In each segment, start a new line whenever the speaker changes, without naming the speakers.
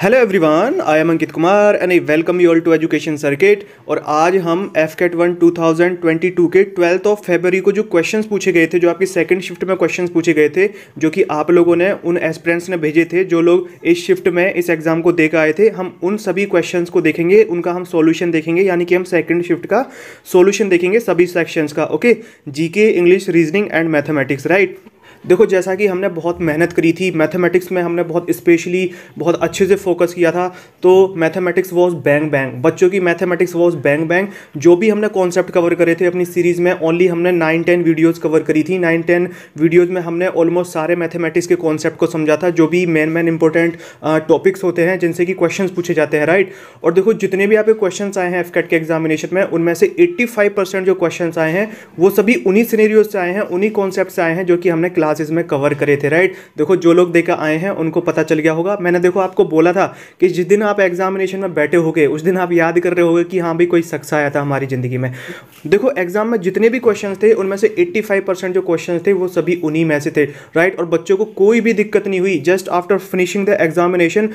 Hello everyone I am Ankit Kumar and I welcome you all to Education Circuit और आज हम AFCAT one two thousand twenty two के twelfth of February को जो questions पूछे गए थे जो आपकी सेकंड शिफ्ट में क्वेश्चंस पूछे गए थे जो कि आप लोगों ने उन एस्परेंट्स ने भेजे थे जो लोग इस शिफ्ट में इस एग्जाम को देकर आए थे हम उन सभी क्वेश्चन को देखेंगे उनका हम सोल्यूशन देखेंगे यानी कि हम सेकेंड शिफ्ट का सोल्यूशन देखेंगे सभी सेक्शंस का okay ji English reasoning and mathematics right देखो जैसा कि हमने बहुत मेहनत करी थी मैथमेटिक्स में हमने बहुत स्पेशली बहुत अच्छे से फोकस किया था तो मैथमेटिक्स वॉज बैंग बैंग बच्चों की मैथमेटिक्स वॉज बैंग बैंग जो भी हमने कॉन्सेप्ट कवर करे थे अपनी सीरीज़ में ओनली हमने नाइन टेन वीडियोज़ कवर करी थी नाइन टेन वीडियोज़ में हमने ऑलमोस्ट सारे मैथमेटिक्स के कॉन्सेप्ट को समझा था जो भी मेन मेन इंपॉर्टेंट टॉपिक्स होते हैं जिनसे कि क्वेश्चन पूछे जाते हैं राइट और देखो जितने भी आपके क्वेश्चन आए हैं एफकेट के एग्जामिनेशन में उनमें से एट्टी जो क्वेश्चन आए हैं वो सभी उन्हीं सीनेरियोज से आए हैं उन्हीं कॉन्सेप्ट से आए हैं जो कि हमने क्लास क्लासेस में कवर करे थे राइट देखो जो लोग देकर आए हैं उनको पता चल गया होगा मैंने देखो आपको बोला था कि जिस दिन आप एग्जामिनेशन में बैठे गए उस दिन आप याद कर रहे हो कि हाँ भाई कोई शख्स आया था हमारी ज़िंदगी में देखो एग्जाम में जितने भी क्वेश्चन थे उनमें से एट्टी जो क्वेश्चन थे वो सभी उन्हीं में से थे राइट और बच्चों को कोई भी दिक्कत नहीं हुई just after finishing the examination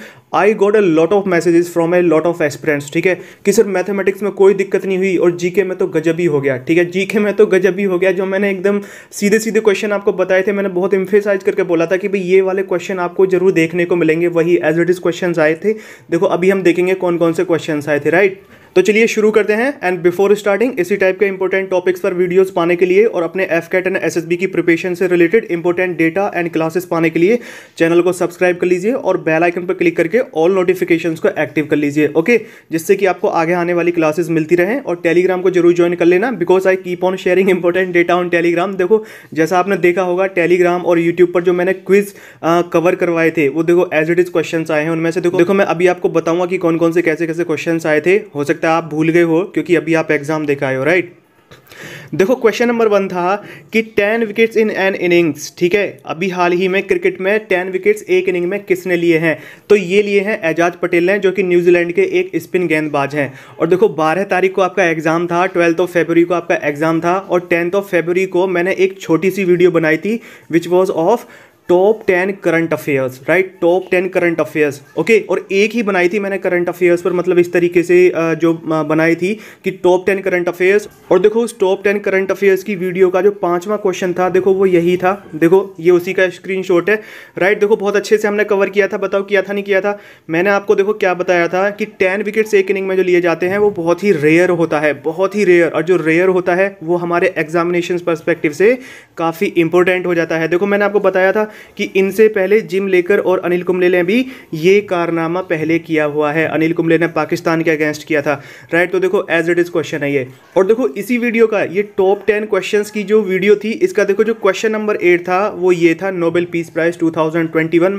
I got a lot of messages from a lot of aspirants ठीक है कि सर मैथमेटिक्स में कोई दिक्कत नहीं हुई और जीके में तो गजब ही हो गया ठीक है जीके में तो गजब ही हो गया जो मैंने एकदम सीधे सीधे क्वेश्चन आपको बताए थे मैंने मैंने बहुत इम्फेसाइज करके बोला था कि भाई ये वाले क्वेश्चन आपको जरूर देखने को मिलेंगे वही एज इट इज़ क्वेश्चन आए थे देखो अभी हम देखेंगे कौन कौन से क्वेश्चन आए थे राइट तो चलिए शुरू करते हैं एंड बिफोर स्टार्टिंग इसी टाइप के इंपॉर्टेंट टॉपिक्स पर वीडियोस पाने के लिए और अपने एफ कैट एंड एस की प्रिपरेशन से related important data and classes पाने के लिए चैनल को सब्सक्राइब कर लीजिए और बेल आइकन पर क्लिक करके ऑल नोटिफिकेशन को एक्टिव कर लीजिए ओके जिससे कि आपको आगे आने वाली क्लासेस मिलती रहे और टेलीग्राम को जरूर ज्वाइन कर लेना because I keep on sharing important data on Telegram देखो जैसा आपने देखा होगा टेलीग्राम और यूट्यूब पर जो मैंने क्विज कवर करवाए थे वो देखो एज इट इज क्वेश्चन आए हैं उनमें से देखो देखो मैं अभी आपको बताऊंगा कि कौन कौन से कैसे कैसे क्वेश्चन आए थे हो सकता सकता है आप भूल गए हो क्योंकि अभी आप एग्ज़ाम देखाए हो राइट देखो क्वेश्चन नंबर वन था कि ten wickets in an innings ठीक है अभी हाल ही में क्रिकेट में टेन विकेट्स एक इनिंग में किसने लिए हैं तो ये लिए हैं एजाज पटेल ने जो कि न्यूजीलैंड के एक स्पिन गेंदबाज हैं और देखो बारह तारीख को आपका एग्जाम था ट्वेल्थ ऑफ फेबरी को आपका एग्जाम था और टेंथ ऑफ फेबरी को मैंने एक छोटी सी वीडियो बनाई थी which was of top ten current affairs right top ten current affairs okay और एक ही बनाई थी मैंने करंट अफेयर्स पर मतलब इस तरीके से जो बनाई थी कि टॉप टेन करंट अफेयर्स और देखो उस टॉप टेन करंट अफेयर्स की वीडियो का जो पांचवा क्वेश्चन था देखो वो यही था देखो ये उसी का स्क्रीन है राइट देखो बहुत अच्छे से हमने कवर किया था बताओ किया था नहीं किया था मैंने आपको देखो क्या बताया था कि टेन विकेट्स एक इनिंग में जो लिए जाते हैं वो बहुत ही रेयर होता है बहुत ही रेयर और जो रेयर होता है वो हमारे एग्जामिनेशन परस्पेक्टिव से काफ़ी इंपॉर्टेंट हो जाता है देखो मैंने आपको बताया था कि इनसे पहले जिम लेकर और अनिल कुंबले ने भी ये कारनामा पहले किया हुआ है अनिल कुंबले ने पाकिस्तान के अगेंस्ट किया था राइट तो देखो एज इट इज़ क्वेश्चन है ये और देखो इसी वीडियो का ये टॉप टेन क्वेश्चन की जो वीडियो थी इसका देखो जो क्वेश्चन नंबर एट था वो ये था नोबेल पीस प्राइज़ टू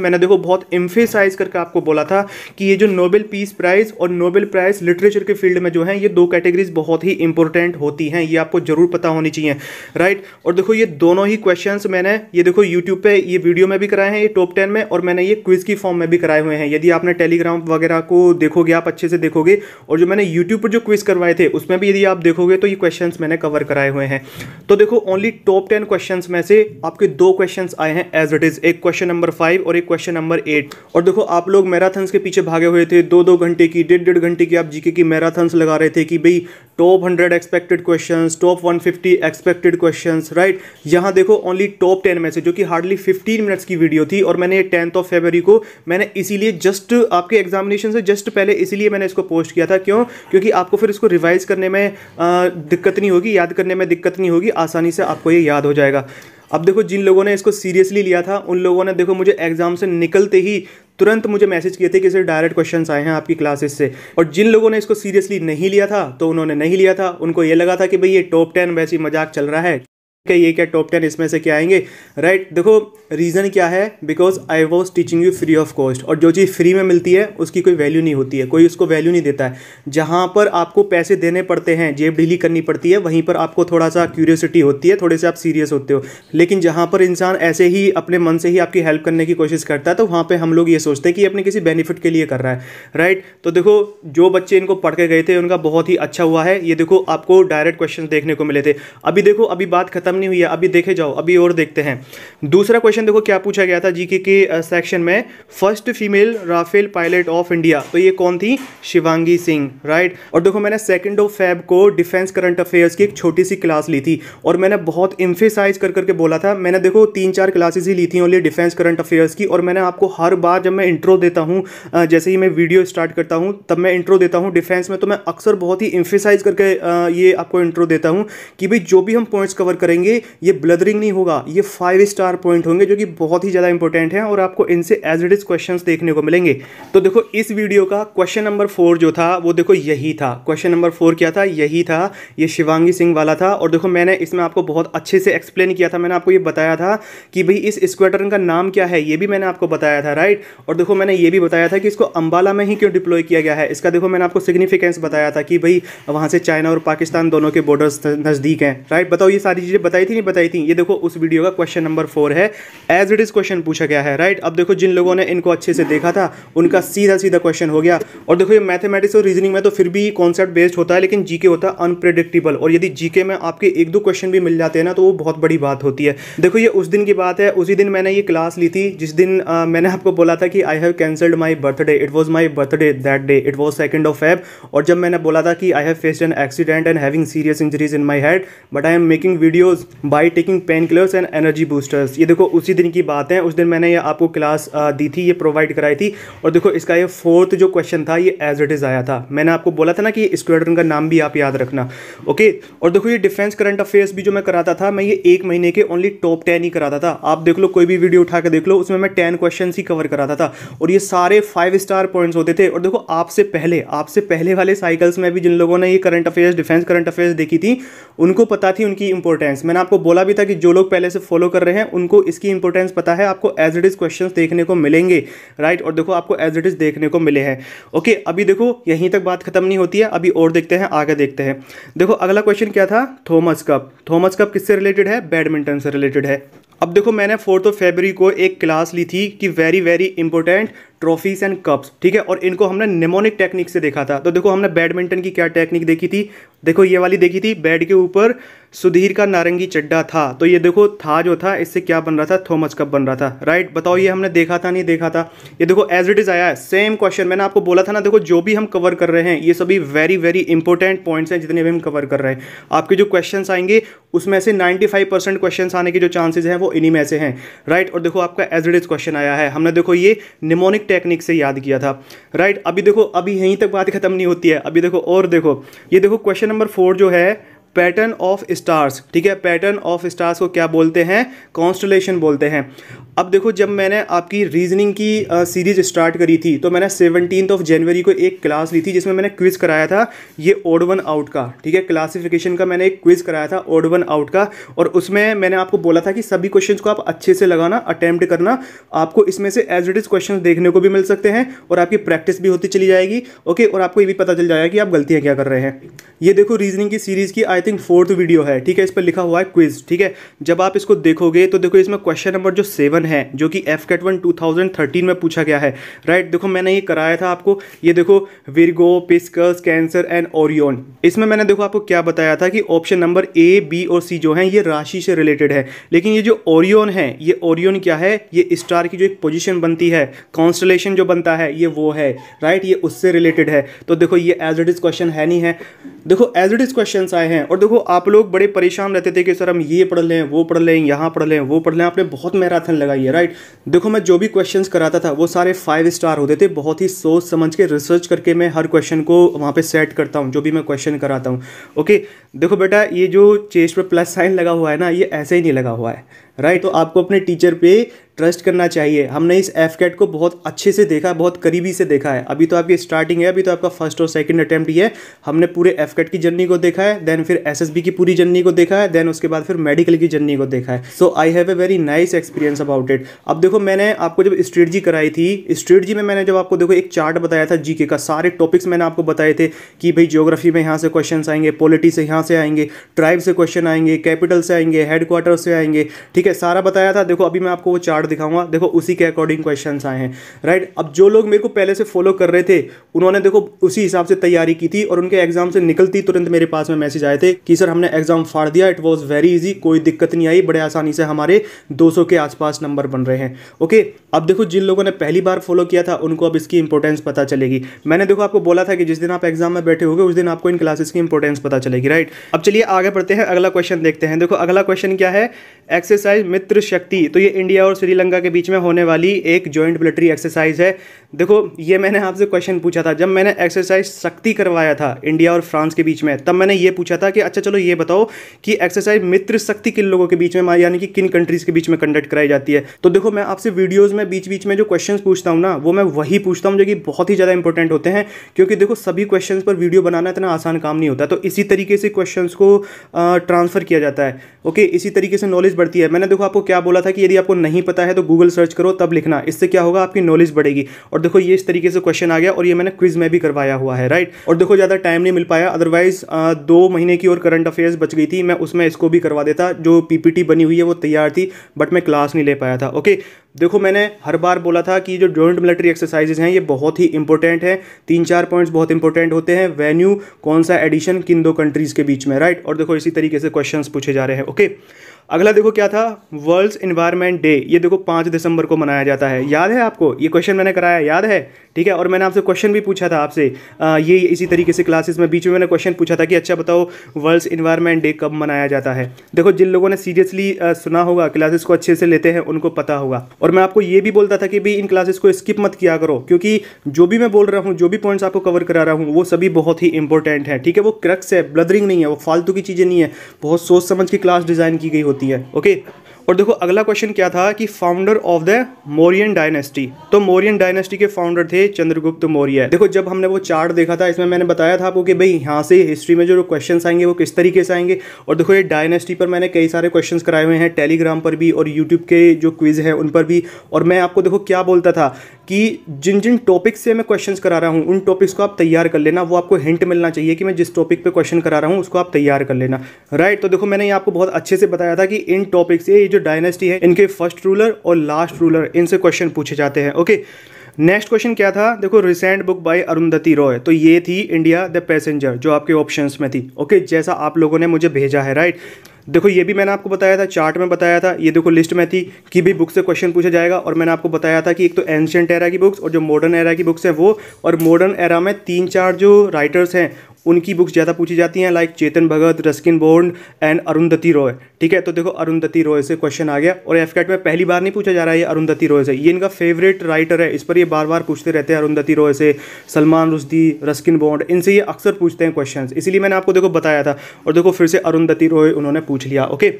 मैंने देखो बहुत इम्फेसाइज करके आपको बोला था कि ये जो नोबेल पीस प्राइज़ और नोबेल प्राइज़ लिटरेचर के फील्ड में जो है ये दो कैटेगरीज बहुत ही इंपॉर्टेंट होती हैं ये आपको जरूर पता होनी चाहिए राइट और देखो ये दोनों ही क्वेश्चंस मैंने ये देखो यूट्यूब पे ये वीडियो में भी कराए हैं ये टॉप टेन में और मैंने ये क्विज़ की फॉर्म में भी कराए हुए हैं यदि आपने टेलीग्राम वगैरह को देखोगे आप अच्छे से देखोगे और जो मैंने यूट्यूब पर जो क्विज़ करवाए थे उसमें भी यदि आप देखोगे तो ये क्वेश्चन मैंने कवर कराए हुए हैं तो देखो ओनली टॉप टेन क्वेश्चन में से आपके दो क्वेश्चन आए हैं एज इट इज़ एक क्वेश्चन नंबर फाइव और एक क्वेश्चन नंबर एट और देखो आप लोग मैराथन्स के पीछे भागे हुए थे दो दो घंटे की डेढ़ डेढ़ घंटे की आप जीके की मैराथन्स लगा रहे थे कि भाई top hundred expected question top one fifty expected question right यहाँ देखो ओनली टॉप टेन में से जो कि हार्डली फिफ्टी 15 मिनट्स की वीडियो थी और मैंने टेंथ ऑफ फेबरी को मैंने इसीलिए जस्ट आपके एग्जामिनेशन से जस्ट पहले इसीलिए मैंने इसको पोस्ट किया था क्यों क्योंकि आपको फिर इसको रिवाइज करने में दिक्कत नहीं होगी याद करने में दिक्कत नहीं होगी आसानी से आपको ये याद हो जाएगा अब देखो जिन लोगों ने इसको सीरियसली लिया था उन लोगों ने देखो मुझे एग्जाम से निकलते ही तुरंत मुझे मैसेज किए थे कि सर डायरेक्ट क्वेश्चन आए हैं आपकी क्लासेस से और जिन लोगों ने इसको सीरियसली नहीं लिया था तो उन्होंने नहीं लिया था उनको ये लगा था कि भाई ये टॉप टेन वैसी मजाक चल रहा है ये क्या टॉप टेन इसमें से क्या आएंगे राइट right? देखो रीज़न क्या है because I was teaching you free of cost और जो चीज़ फ्री में मिलती है उसकी कोई वैल्यू नहीं होती है कोई उसको वैल्यू नहीं देता है जहाँ पर आपको पैसे देने पड़ते हैं जेब ढीली करनी पड़ती है वहीं पर आपको थोड़ा सा क्यूरियोसिटी होती है थोड़े से आप सीरियस होते हो लेकिन जहाँ पर इंसान ऐसे ही अपने मन से ही आपकी हेल्प करने की कोशिश करता है तो वहाँ पर हम लोग ये सोचते हैं कि अपने किसी बेनिफिट के लिए कर रहा है राइट right? तो देखो जो बच्चे इनको पढ़ के गए थे उनका बहुत ही अच्छा हुआ है ये देखो आपको डायरेक्ट क्वेश्चन देखने को मिले थे अभी देखो अभी बात खत्म नहीं हुई है अभी देखे जाओ अभी और देखते हैं दूसरा क्वेश्चन देखो क्या पूछा गया था जीके के सेक्शन में first female Rafale pilot of India तो ये कौन थी शिवांगी सिंह राइट और देखो मैंने सेकेंड ऑफ फैब को डिफेंस करंट अफेयर्स की एक छोटी सी क्लास ली थी और मैंने बहुत इंफेसाइज कर करके बोला था मैंने देखो तीन चार क्लासेस ही ली थी ओनली डिफेंस करंट अफेयर्स की और मैंने आपको हर बार जब मैं इंट्रो देता हूँ जैसे ही मैं वीडियो स्टार्ट करता हूँ तब मैं इंट्रो देता हूँ डिफेंस में तो मैं अक्सर बहुत ही इंफेसाइज करके ये आपको इंट्रो देता हूँ कि भाई जो भी हम पॉइंट्स कवर करेंगे होंगे ये ब्लदरिंग नहीं होगा ये फाइव स्टार पॉइंट होंगे जो कि बहुत ही ज़्यादा इंपॉर्टेंट हैं और आपको इनसे एज इट इज़ क्वेश्चन देखने को मिलेंगे तो देखो इस वीडियो का क्वेश्चन नंबर फोर जो था वो देखो यही था क्वेश्चन नंबर फोर क्या था यही था ये शिवांगी सिंह वाला था और देखो मैंने इसमें आपको बहुत अच्छे से एक्सप्लेन किया था मैंने आपको ये बताया था कि भाई इस स्क्वेटरन का नाम क्या है ये भी मैंने आपको बताया था राइट और देखो मैंने ये भी बताया था कि इसको अंबाला में ही क्यों डिप्लॉय किया गया है इसका देखो मैंने आपको सिग्निफिकेंस बताया था कि भाई वहां से चाइना और पाकिस्तान दोनों के बॉर्डर्स नज़दीक हैं राइट बताओ ये सारी चीज़ें बताई थी नहीं बताई थी ये देखो उस वीडियो का क्वेश्चन नंबर फोर है एज इट इज़ क्वेश्चन पूछा गया है राइट अब देखो जिन लोगों ने इनको अच्छे से देखा था उनका सीधा सीधा क्वेश्चन हो गया और देखो ये मैथमेटिक्स और रीजनिंग में तो फिर भी कॉन्सेप्ट बेस्ड होता है लेकिन जीके होता है अनप्रेडिक्टेबल और यदि जीके में आपके एक दो क्वेश्चन भी मिल जाते हैं ना तो वो बहुत बड़ी बात होती है देखो ये उस दिन की बात है उसी दिन मैंने ये क्लास ली थी जिस दिन आ, मैंने आपको बोला था कि I have cancelled my birthday it was my birthday that day it was second of Feb और जब मैंने बोला था कि I have faced an accident and having serious injuries in my head but I am making videos those by taking pain killers and energy boosters ये देखो उसी दिन की बात है उस दिन मैंने ये आपको क्लास दी थी ये प्रोवाइड कराई थी और देखो इसका ये फोर्थ जो क्वेश्चन था ये एज इट इज़ आया था मैंने आपको बोला था ना कि स्क्वाड्रन का नाम भी आप याद रखना ओके और देखो ये डिफेंस करंट अफेयर्स भी जो मैं कराता था मैं ये एक महीने के ओनली टॉप टेन ही कराता था आप देख लो कोई भी वीडियो उठा के देख लो उसमें मैं टेन क्वेश्चन ही कवर कराता था और ये सारे फाइव स्टार पॉइंट्स होते थे और देखो आपसे पहले आपसे पहले वाले साइकिल्स में भी जिन लोगों ने ये current affairs defence current affairs देखी थी उनको पता थी उनकी इंपॉर्टेंस मैंने आपको बोला भी था कि जो लोग पहले से फॉलो कर रहे हैं उनको इसकी इंपॉर्टेंस पता है आपको एज इट इज़ क्वेश्चन देखने को मिलेंगे राइट और देखो आपको एज इट इज़ देखने को मिले हैं ओके अभी देखो यहीं तक बात खत्म नहीं होती है अभी और देखते हैं आगे देखते हैं देखो अगला क्वेश्चन क्या था थॉमस कप थॉमस कप किससे रिलेटेड है बैडमिंटन से रिलेटेड है अब देखो मैंने फोर्थ ऑफ फेबरी को एक क्लास ली थी कि very very important trophies and cups ठीक है और इनको हमने निमोनिक टेक्निक से देखा था तो देखो हमने बैडमिंटन की क्या टेक्निक देखी थी देखो ये वाली देखी थी बैड के ऊपर सुधीर का नारंगी चड्डा था तो ये देखो था जो था इससे क्या बन रहा था थोमस कप बन रहा था राइट बताओ ये हमने देखा था नहीं देखा था ये देखो एज इट इज़ आया सेम क्वेश्चन मैंने आपको बोला था ना देखो जो भी हम कवर कर रहे हैं ये सभी वेरी वेरी इंपॉर्टेंट पॉइंट्स हैं जितने भी हम कवर कर रहे हैं आपके जो क्वेश्चन आएंगे उसमें से नाइन्टी फाइव परसेंट क्वेश्चन आने के जो चांसेज हैं वो इन्हीं में से हैं राइट और देखो आपका एज इज़ क्वेश्चन आया है हमने देखो ये निमोनिक टेक्निक से याद किया था राइट अभी देखो अभी यहीं तक बात खत्म नहीं होती है अभी देखो और देखो ये देखो क्वेश्चन नंबर फोर जो है पैटर्न ऑफ स्टार्स ठीक है पैटर्न ऑफ स्टार्स को क्या बोलते हैं कॉन्स्टोलेशन बोलते हैं अब देखो जब मैंने आपकी रीजनिंग की सीरीज स्टार्ट करी थी तो मैंने सेवनटीन ऑफ जनवरी को एक क्लास ली थी जिसमें मैंने क्विज कराया था ये ओड वन आउट का ठीक है क्लासिफिकेशन का मैंने एक क्विज कराया था ओड वन आउट का और उसमें मैंने आपको बोला था कि सभी क्वेश्चन को आप अच्छे से लगाना अटैम्प्ट करना आपको इसमें से एज इट इज़ क्वेश्चन देखने को भी मिल सकते हैं और आपकी प्रैक्टिस भी होती चली जाएगी ओके और आपको ये भी पता चल जाएगा कि आप गलतियाँ क्या कर रहे हैं ये देखो रीजनिंग की सीरीज़ की आई थिंक फोर्थ वीडियो है ठीक है इस पर लिखा हुआ है क्विज ठीक है जब आप इसको देखोगे तो देखो इसमें क्वेश्चन नंबर जो सेवन है जो कि एफ कैट वन टू में पूछा गया है राइट देखो मैंने ये कराया था आपको ये देखो Virgo Pisces Cancer and Orion इसमें मैंने देखो आपको क्या बताया था कि ऑप्शन नंबर ए बी और सी जो है ये राशि से रिलेटेड है लेकिन ये जो ओरियोन है ये ओरियोन क्या है ये स्टार की जो एक पोजिशन बनती है कॉन्स्टलेशन जो बनता है ये वो है राइट ये उससे रिलेटेड है तो देखो ये एज इट इज़ क्वेश्चन है नहीं है देखो एज इट इज़ क्वेश्चन आए हैं और देखो आप लोग बड़े परेशान रहते थे कि सर हम ये पढ़ लें वो पढ़ लें यहाँ पढ़ लें वो पढ़ लें आपने बहुत मैराथन लगाई है राइट देखो मैं जो भी क्वेश्चन कराता था वो सारे फाइव स्टार होते थे बहुत ही सोच समझ के रिसर्च करके मैं हर क्वेश्चन को वहाँ पे सेट करता हूँ जो भी मैं क्वेश्चन कराता हूँ ओके देखो बेटा ये जो चेस्ट पर प्लस साइन लगा हुआ है ना ये ऐसे ही नहीं लगा हुआ है राइट तो आपको अपने टीचर पे ट्रस्ट करना चाहिए हमने इस एफ कैट को बहुत अच्छे से देखा बहुत करीबी से देखा है अभी तो आपकी स्टार्टिंग है अभी तो आपका फर्स्ट और सेकंड अटैम्प्ट ही है हमने पूरे एफ कैट की जर्नी को देखा है देन फिर एस की पूरी जर्नी को देखा है देन उसके बाद फिर मेडिकल की जर्नी को देखा है so I have a very nice experience about it अब देखो मैंने आपको जब स्ट्रेटजी कराई थी स्ट्रेटजी में मैंने जब आपको देखो एक चार्ट बताया था जीके का सारे टॉपिक्स मैंने आपको बताए थे कि भाई जियोग्राफी में यहाँ से क्वेश्चन आएंगे पॉलिटी से यहाँ से आएंगे ट्राइब से क्वेश्चन आएंगे कैपिटल से आएंगे हेडक्वार्टर से आएंगे ठीक है है सारा बताया था देखो अभी मैं आपको वो चार्ट दिखाऊंगा देखो उसी के अकॉर्डिंग क्वेश्चन आए हैं राइट अब जो लोग मेरे को पहले से फॉलो कर रहे थे उन्होंने देखो उसी हिसाब से तैयारी की थी और उनके एग्जाम से निकलती तुरंत मेरे पास में मैसेज आए थे कि सर हमने एग्जाम फाड़ दिया इट वॉज वेरी ईजी कोई दिक्कत नहीं आई बड़े आसानी से हमारे दो के आसपास नंबर बन रहे हैं ओके अब देखो जिन लोगों ने पहली बार फॉलो किया था उनको अब इसकी इंपॉर्टेंस पता चलेगी मैंने देखो आपको बोला था कि जिस दिन आप एग्जाम में बैठे हो उस दिन आपको इन क्लासेस की इंपॉर्टेंस पता चलेगी राइट अब चलिए आगे बढ़ते हैं अगला क्वेश्चन देखते हैं देखो अगला क्वेश्चन क्या है एक्सरसाइज एक्सरसाइज मित्र शक्ति तो ये इंडिया और श्रीलंका के बीच में होने वाली एक जॉइंट मिलिट्री एक्सरसाइज है देखो ये मैंने आपसे क्वेश्चन पूछा था जब मैंने एक्सरसाइज शक्ति करवाया था इंडिया और फ्रांस के बीच में तब मैंने ये पूछा था कि अच्छा चलो ये बताओ कि एक्सरसाइज मित्र शक्ति किन लोगों के बीच में यानी कि किन कंट्रीज के बीच में कंडक्ट कराई जाती है तो देखो मैं आपसे वीडियोज़ में बीच बीच में जो क्वेश्चन पूछता हूँ ना वो मैं वही पूछता हूँ जो कि बहुत ही ज़्यादा इंपॉर्टेंट होते हैं क्योंकि देखो सभी क्वेश्चन पर वीडियो बनाना इतना आसान काम नहीं होता तो इसी तरीके से क्वेश्चन को ट्रांसफ़र किया जाता है ओके इसी तरीके से नॉलेज बढ़ती है मैंने मैंने देखो आपको क्या बोला था कि यदि आपको नहीं पता है तो गूगल सर्च करो तब लिखना इससे क्या होगा आपकी नॉलेज बढ़ेगी और देखो ये इस तरीके से क्वेश्चन आ गया और ये मैंने क्विज में भी करवाया हुआ है राइट और देखो ज़्यादा टाइम नहीं मिल पाया अदरवाइज दो महीने की और करंट अफेयर्स बच गई थी मैं उसमें इसको भी करवा देता जो पीपीटी बनी हुई है वो तैयार थी बट मैं क्लास नहीं ले पाया था ओके देखो मैंने हर बार बोला था कि जो जॉइंट मिलिट्री एक्सरसाइजेज हैं ये बहुत ही इंपॉर्टेंट हैं तीन चार पॉइंट्स बहुत इंपॉर्टेंट होते हैं वेन्यू कौन सा एडिशन किन दो कंट्रीज़ के बीच में राइट और देखो इसी तरीके से क्वेश्चंस पूछे जा रहे हैं ओके अगला देखो क्या था वर्ल्ड्स इन्वायरमेंट डे ये देखो पाँच दिसंबर को मनाया जाता है याद है आपको ये क्वेश्चन मैंने कराया याद है ठीक है और मैंने आपसे क्वेश्चन भी पूछा था आपसे ये इसी तरीके से क्लासेस में बीच में मैंने क्वेश्चन पूछा था कि अच्छा बताओ वर्ल्ड्स इन्वायरमेंट डे कब मनाया जाता है देखो जिन लोगों ने सीरियसली सुना होगा क्लासेस को अच्छे से लेते हैं उनको पता होगा और मैं आपको ये भी बोलता था कि भाई इन क्लासेस को स्किप मत किया करो क्योंकि जो भी मैं बोल रहा हूँ जो भी पॉइंट्स आपको कवर करा रहा हूँ वो सभी बहुत ही इंपॉर्टेंट है ठीक है वो क्रक्स है ब्लदरिंग नहीं है वो फालतू की चीज़ें नहीं है बहुत सोच समझ की क्लास डिज़ाइन की गई होती है ओके और देखो अगला क्वेश्चन क्या था कि founder of the Mauryan dynasty तो मौर्यन डायनेस्टी के फाउंडर थे चंद्रगुप्त मौर्य देखो जब हमने वो चार्ट देखा था इसमें मैंने बताया था आपको कि भाई यहाँ से हिस्ट्री में जो क्वेश्चन आएंगे वो किस तरीके से आएंगे और देखो ये डायनेस्टी पर मैंने कई सारे क्वेश्चन कराए हुए हैं टेलीग्राम पर भी और यूट्यूब के जो क्विज है उन पर भी और मैं आपको देखो क्या बोलता था कि जिन जिन टॉपिक्स से मैं क्वेश्चन करा रहा हूँ उन टॉपिक्स को आप तैयार कर लेना वो आपको हिंट मिलना चाहिए कि मैं जिस टॉपिक पे क्वेश्चन करा रहा हूँ उसको आप तैयार कर लेना राइट right, तो देखो मैंने ये आपको बहुत अच्छे से बताया था कि इन टॉपिक से ये जो डायनेस्टी है इनके फर्स्ट रूलर और लास्ट रूलर इनसे क्वेश्चन पूछे जाते हैं ओके नेक्स्ट क्वेश्चन क्या था देखो recent book by Arundhati Roy तो ये थी इंडिया द पैसेंजर जो आपके ऑप्शंस में थी ओके जैसा आप लोगों ने मुझे भेजा है राइट देखो ये भी मैंने आपको बताया था चार्ट में बताया था ये देखो लिस्ट में थी कि भी बुक से क्वेश्चन पूछा जाएगा और मैंने आपको बताया था कि एक तो एंशेंट एरा की बुक्स और जो मॉडर्न एरा की बुक्स हैं वो और मॉडर्न एरा में तीन चार जो राइटर्स हैं उनकी बुक्स ज़्यादा पूछी जाती हैं like Chetan Bhagat Ruskin Bond and Arundhati Roy ठीक है तो देखो अरुंधति रॉय से क्वेश्चन आ गया और एफ कैट में पहली बार नहीं पूछा जा रहा है ये अरुंधति रॉय से ये इनका फेवरेट राइटर है इस पर ये बार बार पूछते रहते हैं अरुंधति रॉय से सलमान रुश्दी रस्किन बॉन्ड इनसे ये अक्सर पूछते हैं क्वेश्चन इसीलिए मैंने आपको देखो बताया था और देखो फिर से अरुंधति रॉय उन्होंने पूछ लिया ओके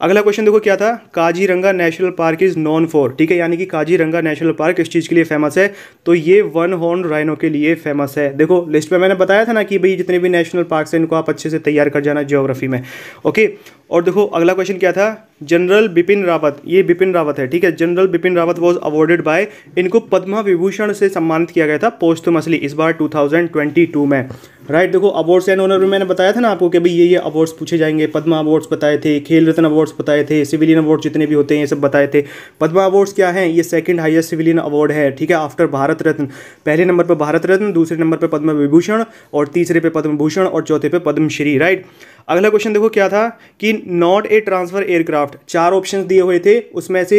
अगला क्वेश्चन देखो क्या था Kaziranga national park is known for ठीक है यानी कि काजीरंगा नेशनल पार्क इस चीज़ के लिए फेमस है तो ये वन हॉर्न राइनो के लिए फेमस है देखो लिस्ट में मैंने बताया था ना कि भाई जितने भी नेशनल पार्क हैं इनको आप अच्छे से तैयार कर जाना जियोग्राफी में ओके और देखो अगला क्वेश्चन क्या था जनरल बिपिन रावत ये बिपिन रावत है ठीक है general Bipin Rawat was awarded by इनको पद्मा विभूषण से सम्मानित किया गया था पोस्टमसली तो इस बार 2022 में राइट देखो अवार्ड्स एंड ऑनर में मैंने बताया था ना आपको कि भाई ये ये अवार्ड्स पूछे जाएंगे पद्मा अवार्ड्स बताए थे खेल रत्न अवार्ड्स बताए थे सिविलियन अवार्ड जितने भी होते हैं ये सब बताए थे पद्मा अवार्ड्स क्या हैं ये सेकंड हाईएस्ट सिविलियन अवार्ड है ठीक है आफ्टर भारत रत्न पहले नंबर पर भारत रत्न दूसरे नंबर पर पद्म विभूषण और तीसरे पे पद्म भूषण और चौथे पे पद्मश्री राइट अगला क्वेश्चन देखो क्या था कि नॉट ए ट्रांसफ़र एयरक्राफ्ट चार ऑप्शन दिए हुए थे उसमें से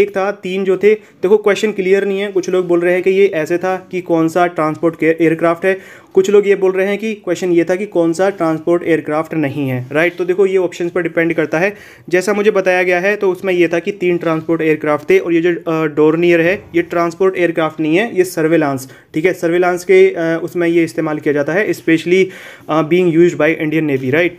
एक था तीन जो थे देखो क्वेश्चन क्लियर नहीं है कुछ लोग बोल रहे हैं कि ये ऐसे था कि कौन सा ट्रांसपोर्ट एयरक्राफ्ट है कुछ लोग ये बोल रहे हैं कि क्वेश्चन ये था कि कौन सा ट्रांसपोर्ट एयरक्राफ्ट नहीं है राइट तो देखो ये ऑप्शन पर डिपेंड करता है जैसा मुझे बताया गया है तो उसमें यह था कि तीन ट्रांसपोर्ट एयरक्राफ्ट थे और ये जो डोरनियर है ये ट्रांसपोर्ट एयरक्राफ्ट नहीं है ये सर्वेलांस ठीक है सर्वेलांस के उसमें ये इस्तेमाल किया जाता है specially being use by Indian Navy right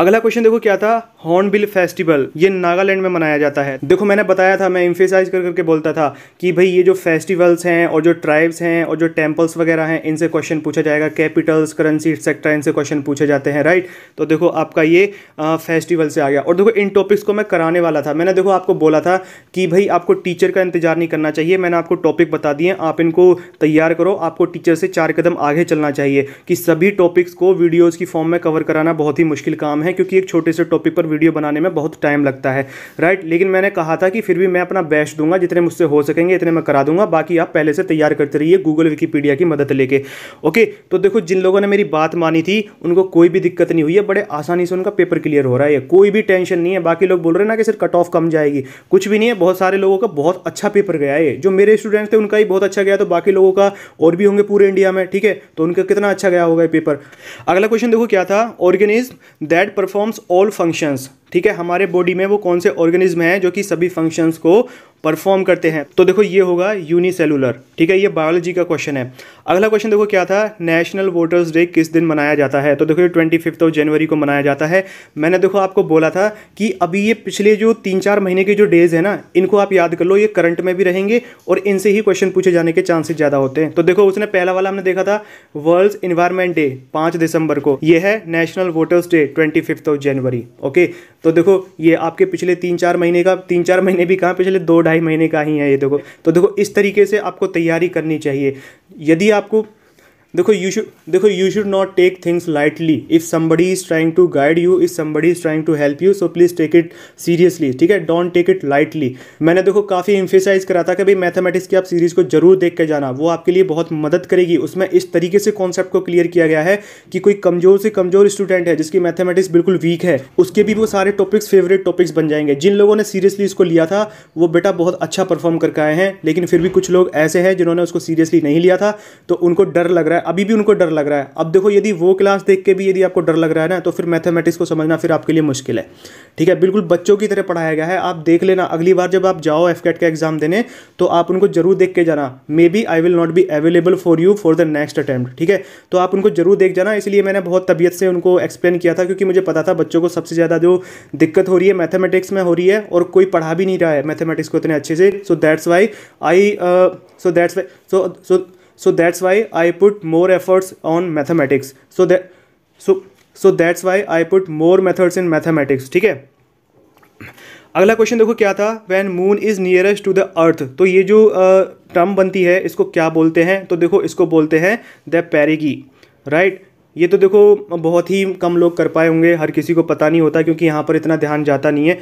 अगला क्वेश्चन देखो क्या था हॉर्नबिल फेस्टिवल ये नागालैंड में मनाया जाता है देखो मैंने बताया था मैं इम्फेसाइज कर करके बोलता था कि भाई ये जो फेस्टिवल्स हैं और जो ट्राइब्स हैं और जो टेम्पल्स वगैरह हैं इनसे क्वेश्चन पूछा जाएगा कैपिटल्स करेंसी एक्सेट्रा इनसे क्वेश्चन पूछे जाते हैं राइट तो देखो आपका ये फेस्टिवल से आ गया और देखो इन टॉपिक्स को मैं कराने वाला था मैंने देखो आपको बोला था कि भाई आपको टीचर का इंतजार नहीं करना चाहिए मैंने आपको टॉपिक बता दिए आप इनको तैयार करो आपको टीचर से चार कदम आगे चलना चाहिए कि सभी टॉपिक्स को वीडियोज़ की फॉर्म में कवर कराना बहुत ही मुश्किल काम है है क्योंकि एक छोटे से टॉपिक पर वीडियो बनाने में बहुत टाइम लगता है राइट लेकिन मैंने कहा था कि फिर भी मैं अपना बेस्ट दूंगा जितने मुझसे हो सकेंगे इतने मैं करा दूंगा बाकी आप पहले से तैयार करते रहिए गूगल विकीपीडिया की मदद लेके ओके तो देखो जिन लोगों ने मेरी बात मानी थी उनको कोई भी दिक्कत नहीं हुई है बड़े आसानी से उनका पेपर क्लियर हो रहा है कोई भी टेंशन नहीं है बाकी लोग बोल रहे ना कि सिर्फ कट ऑफ कम जाएगी कुछ भी नहीं है बहुत सारे लोगों का बहुत अच्छा पेपर गया है जो मेरे स्टूडेंट थे उनका ही बहुत अच्छा गया तो बाकी लोगों का और भी होंगे पूरे इंडिया में ठीक है तो उनका कितना अच्छा गया होगा पेपर अगला क्वेश्चन देखो क्या था organism that performs all functions ठीक है हमारे बॉडी में वो कौन से ऑर्गेनिज्म हैं जो कि सभी फंक्शंस को परफॉर्म करते हैं तो देखो ये होगा यूनिसेलुलर ठीक है ये बायोलॉजी का क्वेश्चन है अगला क्वेश्चन देखो क्या था नेशनल वोटर्स डे किस दिन मनाया जाता है तो देखो ये ट्वेंटी फिफ्थ ऑफ जनवरी को मनाया जाता है मैंने देखो आपको बोला था कि अभी ये पिछले जो तीन चार महीने के जो डेज है ना इनको आप याद कर लो ये करंट में भी रहेंगे और इनसे ही क्वेश्चन पूछे जाने के चांसेस ज़्यादा होते हैं तो देखो उसने पहला वाला हमने देखा था वर्ल्ड इन्वायरमेंट डे पाँच दिसंबर को यह है national voters day twenty fifth of January okay तो देखो ये आपके पिछले तीन चार महीने का तीन चार महीने भी कहाँ पिछले दो ढाई महीने का ही है ये देखो तो देखो इस तरीके से आपको तैयारी करनी चाहिए यदि आपको देखो यू शुड देखो you should not take things lightly if somebody is trying to guide you if somebody is trying to help you so please take it seriously ठीक है डोंट टेक इट लाइटली मैंने देखो काफ़ी emphasis करा था कि भाई मैथमेटिक्स की आप सीरीज़ को जरूर देख के जाना वो आपके लिए बहुत मदद करेगी उसमें इस तरीके से कॉन्सेप्ट को क्लियर किया गया है कि कोई कमज़ोर से कमज़ोर स्टूडेंट है जिसकी मैथमेटिक्स बिल्कुल वीक है उसके भी वो सारे टॉपिक्स फेवरेट टॉपिक्स बन जाएंगे जिन लोगों ने सीरियसली इसको लिया था वो बेटा बहुत अच्छा परफॉर्म करके आए हैं लेकिन फिर भी कुछ लोग ऐसे हैं जिन्होंने उसको सीरियसली नहीं लिया था तो उनको डर लग रहा है अभी भी उनको डर लग रहा है अब देखो यदि वो क्लास देख के भी यदि आपको डर लग रहा है ना तो फिर मैथमेटिक्स को समझना फिर आपके लिए मुश्किल है ठीक है बिल्कुल बच्चों की तरह पढ़ाया गया है आप देख लेना अगली बार जब आप जाओ एफ का एग्जाम देने तो आप उनको जरूर देख के जाना maybe I will not be available for you for the next attempt ठीक है तो आप उनको जरूर देख जाना इसलिए मैंने बहुत तबियत से उनको एक्सप्लेन किया था क्योंकि मुझे पता था बच्चों को सबसे ज़्यादा जो दिक्कत हो रही है मैथमेटिक्स में हो रही है और कोई पढ़ा भी नहीं रहा है मैथमेटिक्स को इतने अच्छे से so that's why I so that's why so so so that's why I put more efforts on mathematics so that so so that's why I put more methods in mathematics ठीक है अगला question देखो क्या था when moon is nearest to the earth तो ये जो term बनती है इसको क्या बोलते हैं तो देखो इसको बोलते हैं द पैरेगी राइट ये तो देखो बहुत ही कम लोग कर पाए होंगे हर किसी को पता नहीं होता क्योंकि यहाँ पर इतना ध्यान जाता नहीं है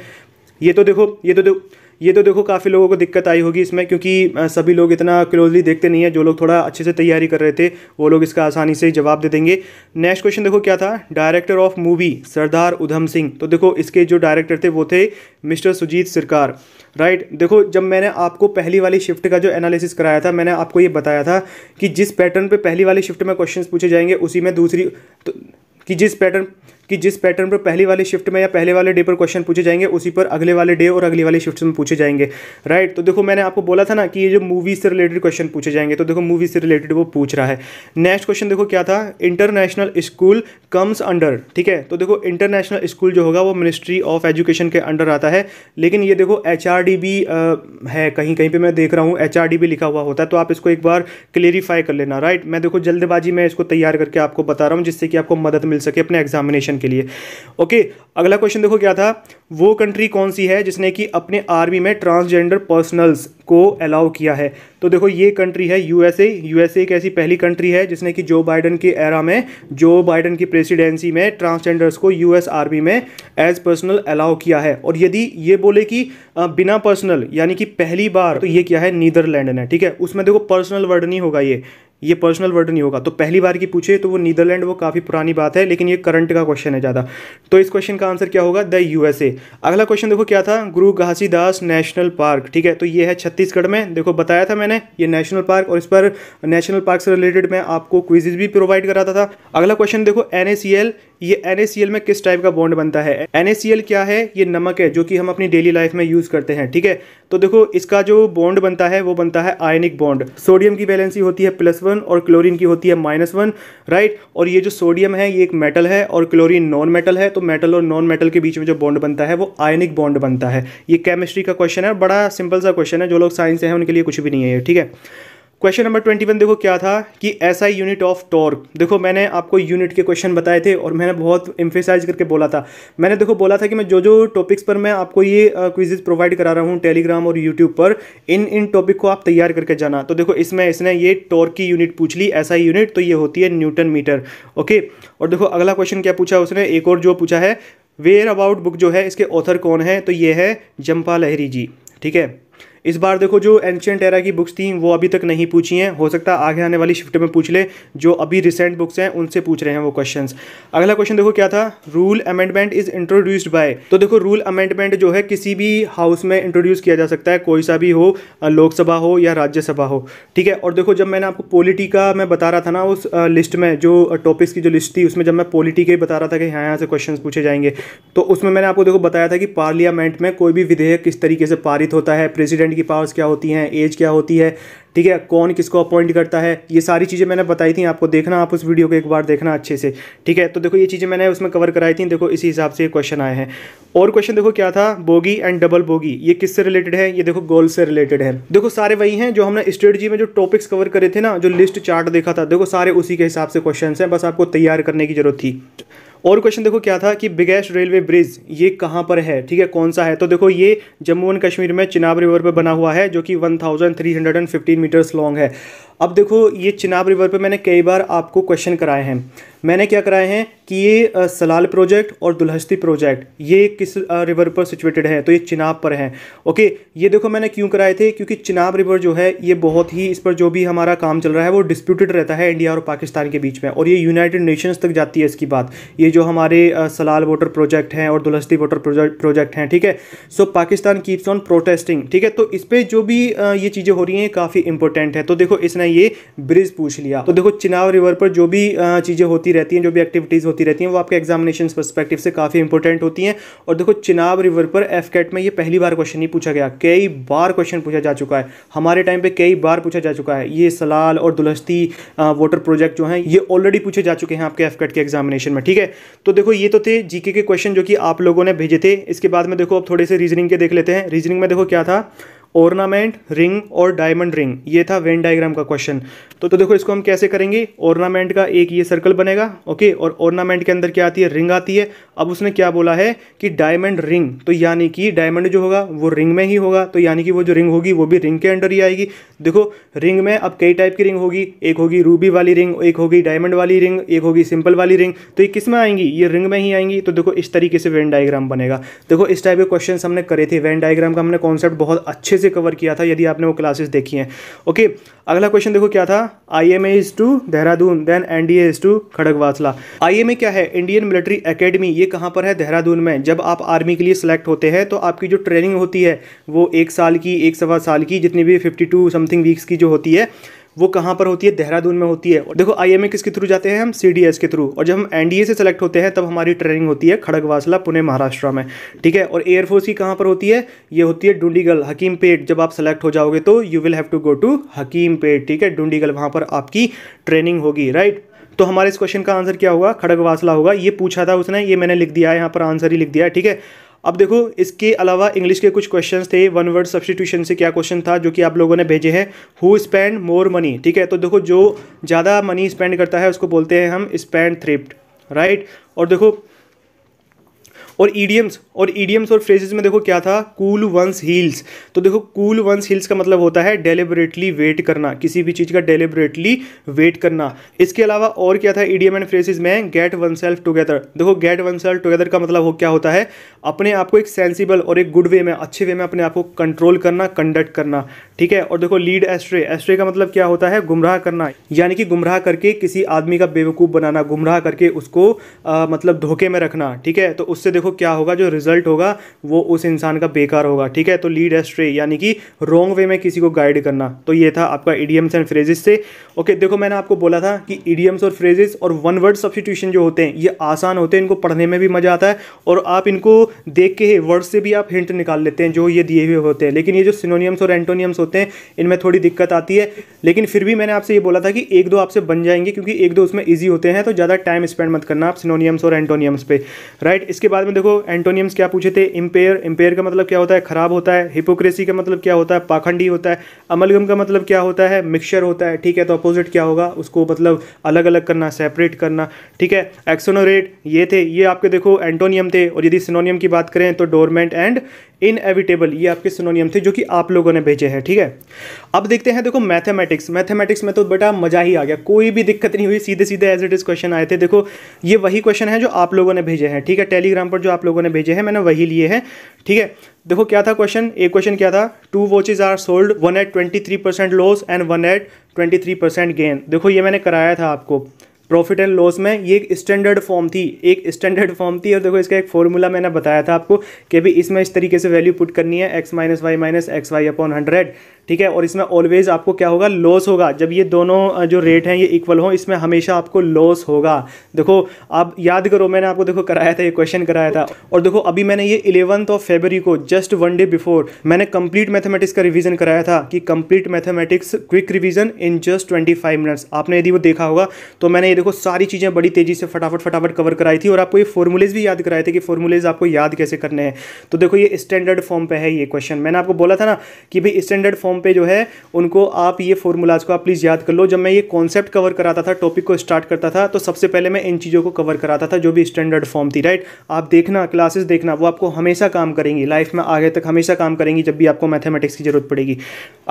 ये तो देखो ये तो देखो ये तो देखो काफ़ी लोगों को दिक्कत आई होगी इसमें क्योंकि सभी लोग इतना क्लोजली देखते नहीं है जो लोग थोड़ा अच्छे से तैयारी कर रहे थे वो लोग इसका आसानी से जवाब दे देंगे नेक्स्ट क्वेश्चन देखो क्या था director of movie Sardar Udham Singh तो देखो इसके जो डायरेक्टर थे वो थे मिस्टर सुजीत सरकार राइट right? देखो जब मैंने आपको पहली वाली शिफ्ट का जो एनालिसिस कराया था मैंने आपको ये बताया था कि जिस पैटर्न पे पहली वाली शिफ्ट में क्वेश्चंस पूछे जाएंगे उसी में दूसरी तो, कि जिस पैटर्न कि जिस पैटर्न पर पहली वाले शिफ्ट में या पहले वाले डे पर क्वेश्चन पूछे जाएंगे उसी पर अगले वाले डे और अगले वाले शिफ्ट में पूछे जाएंगे राइट तो देखो मैंने आपको बोला था ना कि ये जो मूवीज़ से रिलेटेड क्वेश्चन पूछे जाएंगे तो देखो मूवी से रिलेटेड वो पूछ रहा है नेक्स्ट क्वेश्चन देखो क्या था इंटरनेशनल स्कूल कम्स अंडर ठीक है तो देखो इंटरनेशनल स्कूल जो होगा वो मिनिस्ट्री ऑफ एजुकेशन के अंडर आता है लेकिन ये देखो एच है कहीं कहीं पर मैं देख रहा हूँ एच लिखा हुआ होता है तो आप इसको एक बार क्लियरिफाई कर लेना राइट मैं देखो जल्दबाजी में इसको तैयार करके आपको बता रहा हूँ जिससे कि आपको मदद मिल सके अपने एग्जामिनेशन सेक्शन के लिए ओके अगला क्वेश्चन देखो क्या था वो कंट्री कौन सी है जिसने कि अपने आर्मी में ट्रांसजेंडर पर्सनल्स को अलाउ किया है तो देखो ये कंट्री है यूएसए यूएसए एक ऐसी पहली कंट्री है जिसने कि जो बाइडन के एरा में जो बाइडन की प्रेसिडेंसी में ट्रांसजेंडर्स को यूएस आर्मी में एज पर्सनल अलाउ किया है और यदि ये बोले कि बिना पर्सनल यानी कि पहली बार तो ये क्या है नीदरलैंड ने ठीक है उसमें देखो पर्सनल वर्ड नहीं होगा ये ये पर्सनल वर्ड नहीं होगा तो पहली बार की पूछे तो वो नीदरलैंड वो काफ़ी पुरानी बात है लेकिन ये करंट का क्वेश्चन है ज़्यादा तो इस क्वेश्चन का आंसर क्या होगा द यूएसए अगला क्वेश्चन देखो क्या था गुरु घासीदास नेशनल पार्क ठीक है तो ये है छत्तीसगढ़ में देखो बताया था मैंने ये नेशनल पार्क और इस पर नेशनल पार्क से रिलेटेड मैं आपको क्विजेज भी प्रोवाइड कराता था अगला क्वेश्चन देखो एन ये एन में किस टाइप का बॉन्ड बनता है एन क्या है ये नमक है जो कि हम अपनी डेली लाइफ में यूज़ करते हैं ठीक है तो देखो इसका जो बॉन्ड बनता है वो बनता है आयनिक बॉन्ड सोडियम की बैलेंसी होती है प्लस वन और क्लोरीन की होती है माइनस वन राइट और ये जो सोडियम है ये एक मेटल है और क्लोरीन नॉन मेटल है तो मेटल और नॉन मेटल के बीच में जो बॉन्ड बनता है वो आयनिक बॉन्ड बनता है ये केमिस्ट्री का क्वेश्चन है बड़ा सिंपल सा क्वेश्चन है जो लोग साइंस से हैं उनके लिए कुछ भी नहीं है ठीक है क्वेश्चन नंबर ट्वेंटी वन देखो क्या था कि एसआई यूनिट ऑफ टॉर्क देखो मैंने आपको यूनिट के क्वेश्चन बताए थे और मैंने बहुत इम्फेसाइज करके बोला था मैंने देखो बोला था कि मैं जो जो टॉपिक्स पर मैं आपको ये क्विजेज प्रोवाइड करा रहा हूँ टेलीग्राम और यूट्यूब पर इन इन टॉपिक को आप तैयार करके जाना तो देखो इसमें इसने ये टॉर्क की यूनिट पूछ ली एसआई यूनिट तो ये होती है न्यूटन मीटर ओके और देखो अगला क्वेश्चन क्या पूछा उसने एक और जो पूछा है वेयर अबाउट बुक जो है इसके ऑथर कौन है तो ये है जम्पा लहरी जी ठीक है इस बार देखो जो एंशियंट एरा की बुक्स थी वो अभी तक नहीं पूछी हैं हो सकता है आगे आने वाली शिफ्ट में पूछ ले जो अभी रिसेंट बुक्स हैं उनसे पूछ रहे हैं वो क्वेश्चन अगला क्वेश्चन देखो क्या था rule amendment is introduced by तो देखो रूल अमेंडमेंट जो है किसी भी हाउस में इंट्रोड्यूस किया जा सकता है कोई सा भी हो लोकसभा हो या राज्यसभा हो ठीक है और देखो जब मैंने आपको पॉलिटी का मैं बता रहा था ना उस लिस्ट में जो टॉपिक्स की जो लिस्ट थी उसमें जब मैं पॉलिटी के बता रहा था कि यहाँ यहाँ से क्वेश्चन पूछे जाएंगे तो उसमें मैंने आपको देखो बताया था कि पार्लियामेंट में कोई भी विधेयक किस तरीके से पारित होता है प्रेसिडेंट की पावर्स क्या होती हैं एज क्या होती है ठीक है कौन किसको अपॉइंट करता है ये सारी चीज़ें मैंने बताई थी आपको देखना आप उस वीडियो को एक बार देखना अच्छे से ठीक है तो देखो ये चीज़ें मैंने उसमें कवर कराई थी देखो इसी हिसाब से ये क्वेश्चन आए हैं और क्वेश्चन देखो क्या था बोगी एंड डबल बोगी ये किससे रिलेटेड है ये देखो गोल से रिलेटेड है देखो सारे वही हैं जो हमने स्ट्रेटजी में जो टॉपिक्स कवर करे थे ना जो लिस्ट चार्ट देखा था देखो सारे उसी के हिसाब से क्वेश्चन हैं बस आपको तैयार करने की जरूरत थी और क्वेश्चन देखो क्या था कि बिगेस्ट रेलवे ब्रिज ये कहाँ पर है ठीक है कौन सा है तो देखो ये जम्मू एंड कश्मीर में चिनाब रिवर पर बना हुआ है जो कि 1315 मीटर्स लॉन्ग है अब देखो ये चिनाब रिवर पर मैंने कई बार आपको क्वेश्चन कराए हैं मैंने क्या कराए हैं कि ये सलाल प्रोजेक्ट और दुलहस्ती प्रोजेक्ट ये किस रिवर पर सिचुएटेड है तो ये चिनाब पर है ओके ये देखो मैंने क्यों कराए थे क्योंकि चिनाब रिवर जो है ये बहुत ही इस पर जो भी हमारा काम चल रहा है वो डिस्प्यूटेड रहता है इंडिया और पाकिस्तान के बीच में और ये यूनाइटेड नेशंस तक जाती है इसकी बात ये जो हमारे सलाल वाटर प्रोजेक्ट हैं और दुलहस्ती वाटर प्रोजेक्ट हैं ठीक है so Pakistan keeps on protesting ठीक है तो इस पर जो भी ये चीज़ें हो रही हैं काफ़ी इंपॉर्टेंट है तो देखो इसने ये ब्रिज पूछ लिया तो देखो चिनाब रिवर पर जो भी चीज़ें होती रहती हैं जो भी एक्टिविटीज़ होती रहती हैं वो आपके एग्जामिनेशन परस्पेक्टिव से काफ़ी इंपॉर्टेंट होती हैं और देखो चिनाब रिवर पर एफ कैट में ये पहली बार क्वेश्चन नहीं पूछा गया कई बार क्वेश्चन पूछा जा चुका है हमारे टाइम पर कई बार पूछा जा चुका है ये सलाल और दुलस्ती वाटर प्रोजेक्ट जो हैं ये ऑलरेडी पूछे जा चुके हैं आपके एफ के एग्जामिनेशन में ठीक है तो देखो ये तो थे जीके के क्वेश्चन जो कि आप लोगों ने भेजे थे इसके बाद में देखो अब थोड़े से रीजनिंग के देख लेते हैं रीजनिंग में देखो क्या था ऑर्नामेंट रिंग और डायमंड रिंग ये था वेन डायग्राम का क्वेश्चन तो तो देखो इसको हम कैसे करेंगे ऑर्नामेंट का एक ये सर्कल बनेगा ओके और ऑर्नामेंट के अंदर क्या आती है रिंग आती है अब उसने क्या बोला है कि डायमंड रिंग तो यानी कि डायमंड जो होगा वो रिंग में ही होगा तो यानी कि वो जो रिंग होगी वो भी रिंग के अंडर ही आएगी देखो रिंग में अब कई टाइप की रिंग होगी एक होगी रूबी वाली रिंग एक होगी डायमंड वाली रिंग एक होगी सिंपल वाली रिंग तो ये किस में आएंगी ये रिंग में ही आएंगी तो देखो इस तरीके से वेन डायग्राम बनेगा देखो इस टाइप के क्वेश्चन हमने करे थे वेन डायग्राम का हमने कॉन्सेप्ट बहुत अच्छे से से कवर किया था यदि आपने वो क्लासेस देखी हैं ओके अगला क्वेश्चन देखो क्या था I M as to Dehradun then N D as to Khadakwasla I M A क्या है इंडियन मिलिट्री अकेडमी ये कहाँ पर है देहरादून में जब आप आर्मी के लिए सिलेक्ट होते हैं तो आपकी जो ट्रेनिंग होती है वो एक साल की एक सवा साल की जितनी भी फिफ्टी टू समथिंग वीक्स की जो होती है वो कहाँ पर होती है देहरादून में होती है और देखो आईएमए किसके थ्रू जाते हैं हम सीडीएस के थ्रू और जब हम एनडीए से सेलेक्ट होते हैं तब हमारी ट्रेनिंग होती है खड़गवासला पुणे महाराष्ट्र में ठीक है और एयरफोर्स की कहाँ पर होती है ये होती है डूडीगल हकीम पेट जब आप सेलेक्ट हो जाओगे तो you will have to go to Hakimpet ठीक है डूडीगल वहाँ पर आपकी ट्रेनिंग होगी राइट तो हमारे इस क्वेश्चन का आंसर क्या होगा खड़गवासला होगा ये पूछा था उसने ये मैंने लिख दिया है यहाँ पर आंसर ही लिख दिया है ठीक है अब देखो इसके अलावा इंग्लिश के कुछ क्वेश्चन थे वन वर्ड सब्सटीट्यूशन से क्या क्वेश्चन था जो कि आप लोगों ने भेजे हैं हु स्पेंड मोर मनी ठीक है तो देखो जो ज़्यादा मनी स्पेंड करता है उसको बोलते हैं हम स्पेंड थ्रिप्ट राइट और देखो और ईडियम्स और ईडियम्स और फ्रेजेस में देखो क्या था कूल वंस हील्स तो देखो कूल वंस हील्स का मतलब होता है डेलिबरेटली वेट करना किसी भी चीज़ का डेलिबरेटली वेट करना इसके अलावा और क्या था ईडियम एंड फ्रेजेस में गेट वन सेल्फ टुगेदर देखो गेट वन सेल्फ टुगेदर का मतलब हो क्या होता है अपने आप को एक सेंसिबल और एक गुड वे में अच्छे वे में अपने आप को कंट्रोल करना कंडक्ट करना ठीक है और देखो लीड एस्ट्रे एस्ट्रे का मतलब क्या होता है गुमराह करना यानी कि गुमराह करके किसी आदमी का बेवकूफ़ बनाना गुमराह करके उसको आ, मतलब धोखे में रखना ठीक है तो उससे देखो देखो क्या होगा जो रिजल्ट होगा वो उस इंसान का बेकार होगा ठीक है तो लीड एस्ट्रे यानी कि रॉन्ग वे में किसी को गाइड करना तो ये था आपका इडियम्स एंड फ्रेजेस से ओके देखो मैंने आपको बोला था कि ईडीएम्स और फ्रेजेस और वन वर्ड सब्सिट्यूशन जो होते हैं ये आसान होते हैं इनको पढ़ने में भी मज़ा आता है और आप इनको देख के वर्ड से भी आप हिंट निकाल लेते हैं जो ये दिए हुए होते हैं लेकिन ये जो सिनोनियम्स और एंटोनियम्स होते हैं इनमें थोड़ी दिक्कत आती है लेकिन फिर भी मैंने आपसे ये बोला था कि एक दो आपसे बन जाएंगे क्योंकि एक दो उसमें ईजी होते हैं तो ज़्यादा टाइम स्पेंड मत करना आप सिनोनियम्स और एंटोनियम्स पे राइट इसके बाद में देखो एंटोनियम्स क्या पूछे थे इम्पेयर इम्पेयर का मतलब क्या होता है खराब होता है हिपोक्रेसी का मतलब क्या होता है पाखंडी होता है अमलगम का मतलब क्या होता है मिक्सचर होता है ठीक है तो अपोजिट क्या होगा उसको मतलब अलग अलग करना सेपरेट करना ठीक है एक्सोनोरेट ये थे ये आपके देखो एंटोनियम थे और यदि सिनोनियम की बात करें तो डोरमेंट एंड इनएविटेबल ये आपके सिनोनियम थे जो कि आप लोगों ने भेजे हैं ठीक है अब देखते हैं देखो मैथमेटिक्स मैथमेटिक्स में तो बेटा मज़ा ही आ गया कोई भी दिक्कत नहीं हुई सीधे सीधे एज इट इज़ क्वेश्चन आए थे देखो ये वही क्वेश्चन है जो आप लोगों ने भेजे हैं ठीक है टेलीग्राम पर जो आप लोगों ने भेजे हैं मैंने वही लिए हैं ठीक है देखो क्या था क्वेश्चन एक क्वेश्चन क्या था two watches are sold one at twenty three percent loss and one at twenty three percent gain देखो ये मैंने कराया था आपको प्रॉफिट एंड लॉस में ये एक स्टैंडर्ड फॉर्म थी एक स्टैंडर्ड फॉर्म थी और देखो इसका एक फॉर्मूला मैंने बताया था आपको कि भी इसमें इस तरीके से वैल्यू पुट करनी है x minus y minus x y upon hundred ठीक है और इसमें ऑलवेज़ आपको क्या होगा लॉस होगा जब ये दोनों जो रेट हैं ये इक्वल हो इसमें हमेशा आपको लॉस होगा देखो आप याद करो मैंने आपको देखो कराया था ये क्वेश्चन कराया था और देखो अभी मैंने ये इलेवंथ ऑफ फेबरी को जस्ट वन डे बिफोर मैंने कंप्लीट मैथमेटिक्स का रिविजन कराया था कि complete mathematics quick revision in just twenty five minutes आपने यदि वो देखा होगा तो मैंने ये देखो सारी चीज़ें बड़ी तेज़ी से फटाफट फटाफट कवर कराई थी और आपको ये फॉर्मुलेज भी याद कराए थे कि फॉर्मूलेज आपको याद कैसे करने हैं तो देखो ये स्टैंडर्ड फॉर्म पर है ये क्वेश्चन मैंने आपको बोला था ना कि भाई स्टैंडर्ड फॉर्म फॉर्म पे जो है उनको आप ये फॉर्मूलाज को आप प्लीज़ याद कर लो जब मैं ये कॉन्सेप्ट कवर कराता था टॉपिक को स्टार्ट करता था तो सबसे पहले मैं इन चीज़ों को कवर कराता था जो भी स्टैंडर्ड फॉर्म थी राइट आप देखना क्लासेस देखना वो आपको हमेशा काम करेंगी लाइफ में आगे तक हमेशा काम करेंगी जब भी आपको मैथमेटिक्स की जरूरत पड़ेगी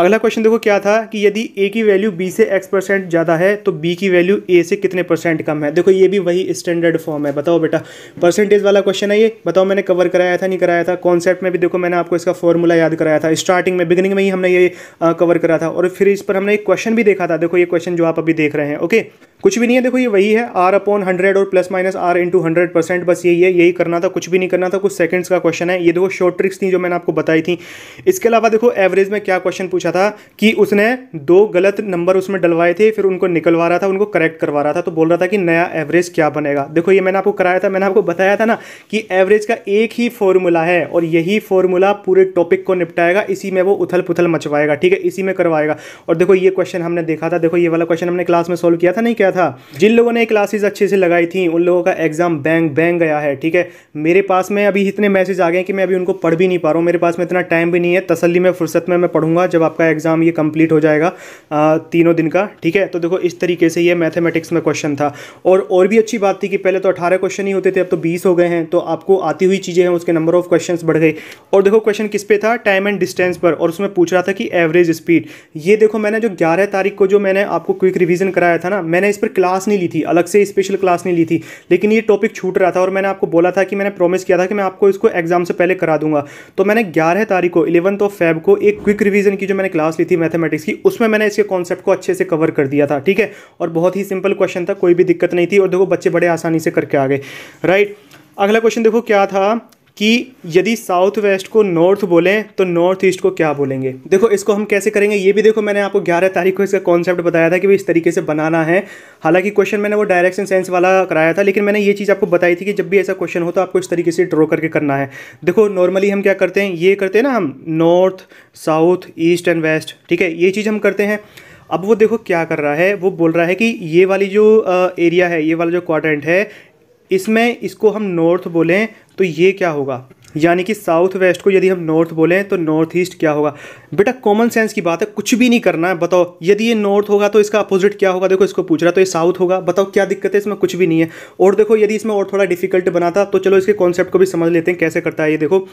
अगला क्वेश्चन देखो क्या था कि यदि ए की वैल्यू बी से एक्स परसेंट ज़्यादा है तो बी की वैल्यू ए से कितने परसेंट कम है देखो ये भी वही स्टैंडर्ड फॉर्म है बताओ बेटा परसेंटेज वाला क्वेश्चन है ये बताओ मैंने कवर कराया था नहीं कराया था कॉन्सेप्ट में भी देखो मैंने आपको इसका फॉर्मूला याद कराया था स्टार्टिंग में बिगिनिंग में ही हमने ये कवर करा था और फिर इस पर हमने एक क्वेश्चन भी देखा था देखो ये क्वेश्चन जो आप अभी देख रहे हैं ओके कुछ भी नहीं है देखो ये वही है आर अपॉन हंड्रेड और plus minus r into hundred percent बस यही है यही करना था कुछ भी नहीं करना था कुछ सेकंड्स का क्वेश्चन है ये देखो शॉर्ट ट्रिक्स थी जो मैंने आपको बताई थी इसके अलावा देखो एवरेज में क्या क्वेश्चन पूछा था कि उसने दो गलत नंबर उसमें डलवाए थे फिर उनको निकलवा रहा था उनको करेक्ट करवा रहा था तो बोल रहा था कि नया एवरेज क्या बनेगा देखो ये मैंने आपको कराया था मैंने आपको बताया था ना कि एवरेज का एक ही फॉर्मूला है और यही फॉर्मूला पूरे टॉपिक को निपटाएगा इसी में वो उथल पुथल मचवाएगा करवाएगा ठीक है इसी में करवाएगा और देखो ये क्वेश्चन हमने देखा था देखो ये वाला क्वेश्चन हमने क्लास में सोल्व किया था नहीं क्या था जिन लोगों ने क्लासेज अच्छे से लगाई थी उन लोगों का एग्जाम बैंग बैंग गया है ठीक है मेरे पास में अभी इतने मैसेज आ गए कि मैं अभी उनको पढ़ भी नहीं पा रहा हूँ मेरे पास में इतना टाइम भी नहीं है तसली में फुर्सत में मैं पढ़ूंगा जब आपका एग्जाम ये कंप्लीट हो जाएगा तीनों दिन का ठीक है तो देखो इस तरीके से ये मैथमेटिक्स में क्वेश्चन था और और भी अच्छी बात थी कि पहले तो 18 क्वेश्चन ही होते थे अब तो 20 हो गए हैं तो आपको आती हुई चीज़ें हैं उसके नंबर ऑफ क्वेश्चंस बढ़ गए और देखो क्वेश्चन किस पे था टाइम एंड डिस्टेंस पर और उसमें पूछ रहा था कि एवरेज स्पीड ये देखो मैंने जो ग्यारह तारीख को जो मैंने आपको क्विक रिविजन कराया था ना मैंने इस पर क्लास नहीं ली थी अलग से स्पेशल क्लास नहीं ली थी लेकिन ये टॉपिक छूट रहा था और मैंने आपको बोला था कि मैंने प्रॉमिस किया था कि मैं आपको इसको एग्जाम से पहले करा दूंगा तो मैंने ग्यारह तारीख को इलेवंथ ऑफ फेब को एक क्विक रिविजन की जो मैंने क्लास ली थी मैथमेटिक्स की उसमें मैंने इसके कॉन्सेप्ट को अच्छे से कवर कर दिया था ठीक है और बहुत ही सिंपल क्वेश्चन था कोई भी दिक्कत नहीं थी और देखो बच्चे बड़े आसानी से करके आ गए राइट अगला क्वेश्चन देखो क्या था कि यदि साउथ वेस्ट को नॉर्थ बोलें तो नॉर्थ ईस्ट को क्या बोलेंगे देखो इसको हम कैसे करेंगे ये भी देखो मैंने आपको ग्यारह तारीख को इसका कॉन्सेप्ट बताया था कि भाई इस तरीके से बनाना है हालांकि क्वेश्चन मैंने वो डायरेक्शन सेंस वाला कराया था लेकिन मैंने ये चीज़ आपको बताई थी कि जब भी ऐसा क्वेश्चन हो तो आपको इस तरीके से ड्रॉ करके करना है देखो नॉर्मली हम क्या करते हैं ये करते हैं ना हम north south east and west ठीक है ये चीज़ हम करते हैं अब वो देखो क्या कर रहा है वो बोल रहा है कि ये वाली जो एरिया है ये वाला जो क्वाड्रेंट है इसमें इसको हम नॉर्थ बोलें तो ये क्या होगा यानी कि साउथ वेस्ट को यदि हम नॉर्थ बोलें तो नॉर्थ ईस्ट क्या होगा बेटा कॉमन सेंस की बात है कुछ भी नहीं करना है बताओ यदि ये नॉर्थ होगा तो इसका अपोजिट क्या होगा देखो इसको पूछ रहा तो ये साउथ होगा बताओ क्या दिक्कत है इसमें कुछ भी नहीं है और देखो यदि इसमें और थोड़ा डिफिकल्ट बनाता तो चलो इसके कॉन्सेप्ट को भी समझ लेते हैं कैसे करता है ये देखो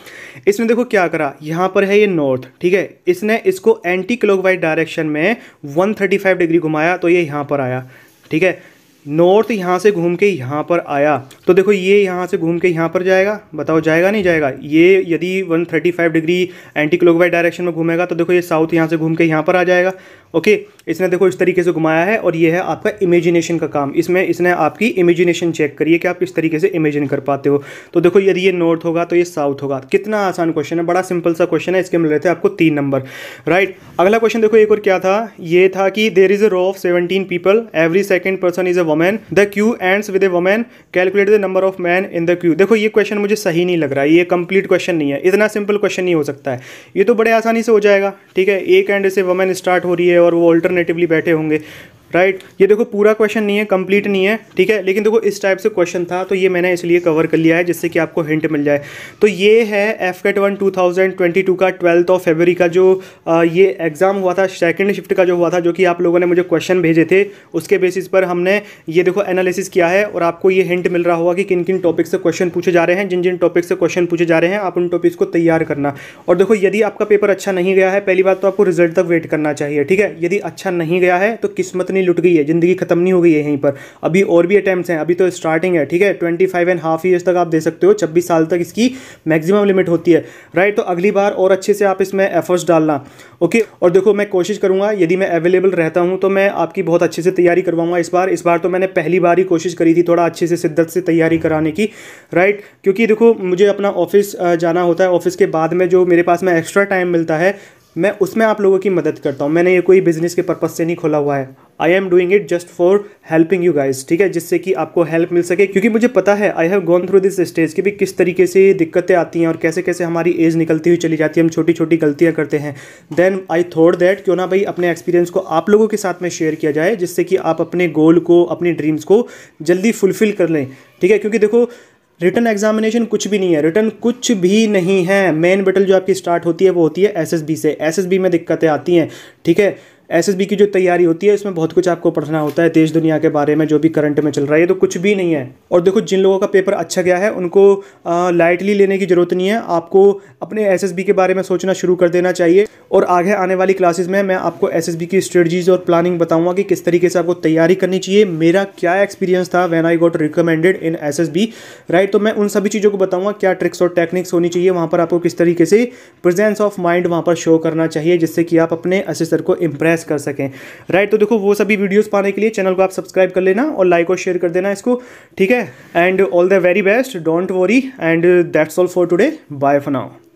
इसमें देखो क्या करा यहाँ पर है ये नॉर्थ ठीक है इसने इसको एंटी क्लॉकवाइज डायरेक्शन में वन डिग्री घुमाया तो ये यहाँ पर आया ठीक है नॉर्थ यहाँ से घूम के यहाँ पर आया तो देखो ये यहाँ से घूम के यहाँ पर जाएगा बताओ जाएगा नहीं जाएगा ये यदि 135 डिग्री एंटी क्लोकवाइज डायरेक्शन में घूमेगा तो देखो ये साउथ यहाँ से घूम के यहाँ पर आ जाएगा ओके इसने देखो इस तरीके से घुमाया है और ये है आपका इमेजिनेशन का काम इसमें इसने आपकी इमेजिनेशन चेक करिए कि आप किस तरीके से इमेजिन कर पाते हो तो देखो यदि ये नॉर्थ होगा तो ये साउथ होगा कितना आसान क्वेश्चन है बड़ा सिंपल सा क्वेश्चन है इसके मिल रहे थे आपको तीन नंबर राइट अगला क्वेश्चन देखो एक और क्या था ये था कि there is a row of seventeen people every second person is a women the queue ends with a women calculate the number of man in the queue देखो ये क्वेश्चन मुझे सही नहीं लग रहा है ये कंप्लीट क्वेश्चन नहीं है इतना सिंपल क्वेश्चन नहीं हो सकता है ये तो बड़े आसानी से हो जाएगा ठीक है एक एंड से वमेन स्टार्ट हो रही है और वो ऑल्टरनेटिवली बैठे होंगे राइट right? ये देखो पूरा क्वेश्चन नहीं है कंप्लीट नहीं है ठीक है लेकिन देखो इस टाइप से क्वेश्चन था तो ये मैंने इसलिए कवर कर लिया है जिससे कि आपको हिंट मिल जाए तो ये है AFCAT one two thousand twenty two का ट्वेल्थ ऑफ फेबरी का जो आ, ये एग्ज़ाम हुआ था सेकेंड शिफ्ट का जो हुआ था जो कि आप लोगों ने मुझे क्वेश्चन भेजे थे उसके बेसिस पर हमने ये देखो एनालिसिस किया है और आपको ये हिंट मिल रहा होगा कि किन किन टॉपिक से क्वेश्चन पूछे जा रहे हैं जिन जिन टॉपिक से क्वेश्चन पूछे जा रहे हैं आप उन टॉपिक्स को तैयार करना और देखो यदि आपका पेपर अच्छा नहीं गया है पहली बात तो आपको रिजल्ट तक वेट करना चाहिए ठीक है यदि अच्छा नहीं गया है तो किस्मत नहीं नहीं लुट गई है ज़िंदगी खत्म नहीं हो गई है यहीं पर अभी और भी अटैम्प्ट हैं अभी तो स्टार्टिंग है ठीक है twenty five and half years तक आप दे सकते हो छब्बीस साल तक इसकी मैक्सिमम लिमिट होती है राइट तो अगली बार और अच्छे से आप इसमें एफर्ट्स डालना ओके और देखो मैं कोशिश करूंगा यदि मैं अवेलेबल रहता हूँ तो मैं आपकी बहुत अच्छे से तैयारी करवाऊंगा इस बार इस बार तो मैंने पहली बार ही कोशिश करी थी थोड़ा अच्छे से शिद्दत से तैयारी कराने की राइट क्योंकि देखो मुझे अपना ऑफिस जाना होता है ऑफिस के बाद में जो मेरे पास में एक्स्ट्रा टाइम मिलता है मैं उसमें आप लोगों की मदद करता हूँ मैंने ये कोई बिज़नेस के पर्पज़ से नहीं खोला हुआ है I am doing it just for helping you guys ठीक है जिससे कि आपको हेल्प मिल सके क्योंकि मुझे पता है I have gone through this stage कि भी किस तरीके से दिक्कतें आती हैं और कैसे कैसे हमारी एज निकलती हुई चली जाती है हम छोटी छोटी गलतियाँ करते हैं देन आई थॉट दैट क्यों ना भाई अपने एक्सपीरियंस को आप लोगों के साथ में शेयर किया जाए जिससे कि आप अपने गोल को अपने ड्रीम्स को जल्दी फुलफिल कर लें ठीक है क्योंकि देखो रिटर्न एग्जामिनेशन कुछ भी नहीं है रिटर्न कुछ भी नहीं है मेन बटल जो आपकी स्टार्ट होती है वो होती है एसएसबी से एसएसबी में दिक्कतें आती हैं ठीक है एसएसबी की जो तैयारी होती है इसमें बहुत कुछ आपको पढ़ना होता है देश दुनिया के बारे में जो भी करंट में चल रहा है ये तो कुछ भी नहीं है और देखो जिन लोगों का पेपर अच्छा गया है उनको लाइटली लेने की ज़रूरत नहीं है आपको अपने एस के बारे में सोचना शुरू कर देना चाहिए और आगे आने वाली क्लासेज में मैं आपको एस की स्ट्रेटजीज और प्लानिंग बताऊँगा कि किस तरीके से आपको तैयारी करनी चाहिए मेरा क्या एक्सपीरियंस था when I got recommended in S right तो मैं उन सभी चीज़ों को बताऊँगा क्या ट्रिक्स और टेक्निक्स होनी चाहिए वहाँ पर आपको किस तरीके से प्रेजेंस ऑफ माइंड वहाँ पर शो करना चाहिए जिससे कि आप अपने असिस्टर को इम्प्रेस यूटिलाइज कर सकें राइट तो देखो वो सभी वीडियोज़ पाने के लिए चैनल को आप सब्सक्राइब कर लेना और लाइक और शेयर कर देना इसको ठीक है and all the very best don't worry and that's all for today bye for now